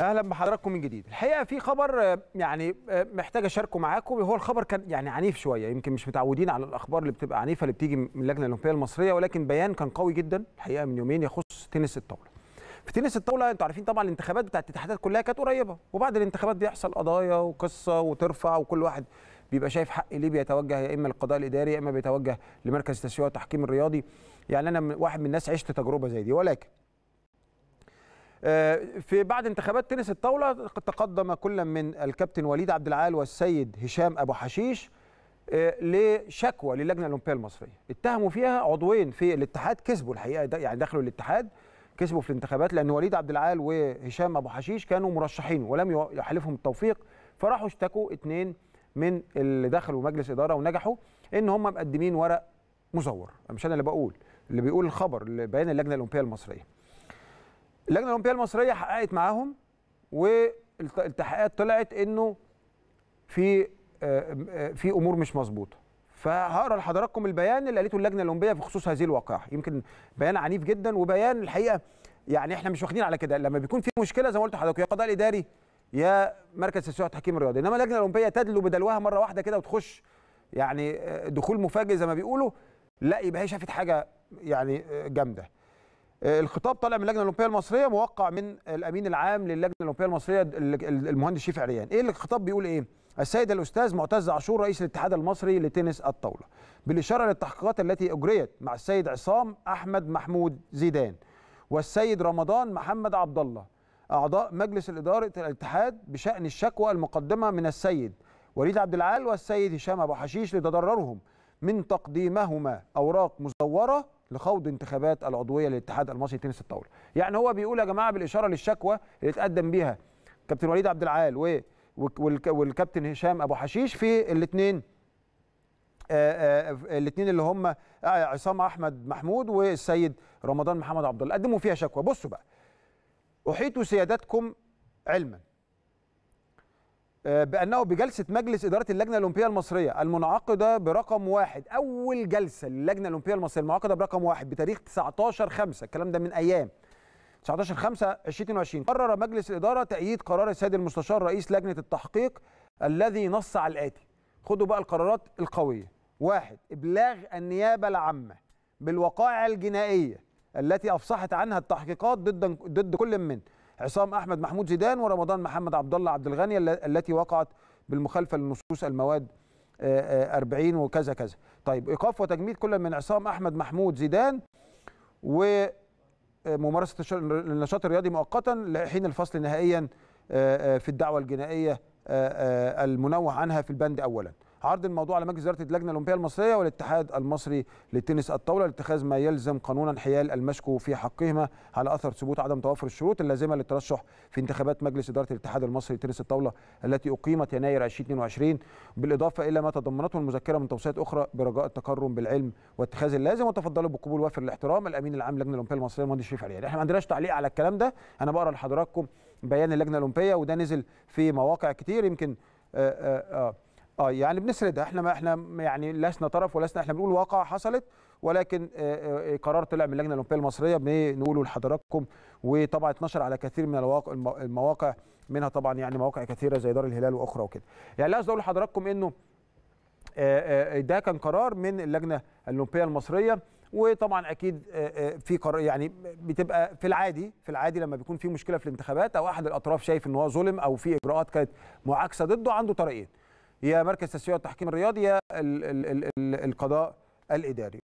اهلا بحضراتكم من جديد الحقيقه في خبر آه، يعني آه، محتاج اشاركه معاكم هو الخبر كان يعني عنيف شويه يمكن مش متعودين على الاخبار اللي بتبقى عنيفه اللي بتيجي من اللجنه الاولمبيه المصريه ولكن بيان كان قوي جدا الحقيقه من يومين يخص تنس الطاوله في تنس الطاوله انتوا عارفين طبعا الانتخابات بتاعت الاتحادات كلها كانت قريبه وبعد الانتخابات بيحصل قضايا وقصه وترفع وكل واحد بيبقى شايف حق ليه بيتوجه يا اما للقضاء الاداري يا اما بيتوجه لمركز التسويه والتحكيم الرياضي يعني انا واحد من الناس عشت تجربه زي دي ولكن آه، في بعد انتخابات تنس الطاوله تقدم كل من الكابتن وليد عبد العال والسيد هشام ابو حشيش آه، لشكوى للجنه الاولمبيه المصريه اتهموا فيها عضوين في الاتحاد كسبوا الحقيقه يعني دخلوا الاتحاد كسبوا في الانتخابات لان وليد عبد العال وهشام ابو حشيش كانوا مرشحين ولم يحالفهم التوفيق فراحوا اشتكوا اثنين من اللي دخلوا مجلس اداره ونجحوا ان هم مقدمين ورق مزور مش انا اللي بقول اللي بيقول الخبر اللي بيان اللجنه الاولمبيه المصريه اللجنه الاولمبيه المصريه حققت معاهم والتحقيقات طلعت انه في آه، آه، في امور مش مظبوطه فهقرا لحضراتكم البيان اللي قالته اللجنه الاولمبيه بخصوص هذه الواقعه يمكن بيان عنيف جدا وبيان الحقيقه يعني احنا مش واخدين على كده لما بيكون في مشكله زي ما قلت لحضرتك يا قضاء الاداري يا مركز تسويق التحكيم الرياضي انما اللجنه الاولمبيه تدلو بدلوها مره واحده كده وتخش يعني آه، دخول مفاجئ زي ما بيقولوا لا يبقى هي شافت حاجه يعني جامده الخطاب طالع من اللجنه الاولمبيه المصريه موقع من الامين العام للجنه الاولمبيه المصريه المهندس شيف عريان ايه الخطاب بيقول ايه السيد الاستاذ معتز عاشور رئيس الاتحاد المصري لتنس الطاوله بالاشاره للتحقيقات التي اجريت مع السيد عصام احمد محمود زيدان والسيد رمضان محمد عبد الله اعضاء مجلس الاداره الاتحاد بشان الشكوى المقدمه من السيد وليد عبد العال والسيد هشام ابو حشيش لتضررهم من تقديمهما اوراق مزوره لخوض انتخابات العضويه للاتحاد المصري لتنس الطاوله يعني هو بيقول يا جماعه بالاشاره للشكوى اللي اتقدم بيها كابتن وليد عبد العال والكابتن هشام ابو حشيش في الاثنين الاثنين آه، آه، اللي هم آه، عصام احمد محمود والسيد رمضان محمد عبد الله قدموا فيها شكوى بصوا بقى احيطوا سيادتكم علما آه، بانه بجلسه مجلس اداره اللجنه الاولمبيه المصريه المنعقده برقم واحد اول جلسه للجنه الاولمبيه المصريه المنعقده برقم واحد بتاريخ 19 5 الكلام ده من ايام 19 5 2022 قرر مجلس الاداره تأييد قرار السيد المستشار رئيس لجنه التحقيق الذي نص على الاتي خدوا بقى القرارات القويه واحد ابلاغ النيابه العامه بالوقائع الجنائيه التي افصحت عنها التحقيقات ضد ضد كل من عصام احمد محمود زيدان ورمضان محمد عبد الله عبد الغني التي وقعت بالمخالفه للنصوص المواد 40 وكذا كذا طيب ايقاف وتجميد كل من عصام احمد محمود زيدان وممارسه النشاط الرياضي مؤقتا لحين الفصل نهائيا في الدعوه الجنائيه المنوه عنها في البند اولا عرض الموضوع على مجلس اداره اللجنه الاولمبيه المصريه والاتحاد المصري للتنس الطاوله لاتخاذ ما يلزم قانونا حيال المشكو في حقهما على اثر ثبوت عدم توافر الشروط اللازمه للترشح في انتخابات مجلس اداره الاتحاد المصري لتنس الطاوله التي اقيمت يناير 2022 بالاضافه الى ما تضمنته المذكره من توصيات اخرى برجاء التكرم بالعلم واتخاذ اللازم وتفضلوا بقبول وافر الاحترام الامين العام للجنه الاولمبيه المصريه المهندس شريف علي يعني احنا ما عندناش تعليق على الكلام ده انا بقرا لحضراتكم بيان اللجنه الاولمبيه وده نزل في مواقع كتير يمكن آآ آه، آآ آه، آه، اه يعني بنسردها احنا ما احنا يعني لسنا طرف ولسنا احنا بنقول واقعه حصلت ولكن آه، آه، آه، قرار طلع من اللجنه الاولمبيه المصريه بنقوله لحضراتكم وطبعا اتنشر على كثير من المواقع منها طبعا يعني مواقع كثيره زي دار الهلال واخرى وكده يعني اللي اقول لحضراتكم انه ده كان قرار من اللجنه الاولمبيه المصريه وطبعا اكيد في قرار يعني بتبقى في العادي في العادي لما بيكون في مشكله في الانتخابات او احد الاطراف شايف ان هو ظلم او في اجراءات كانت معاكسه ضده عنده طريقين يا مركز تسوية التحكيم الرياضي يا القضاء الاداري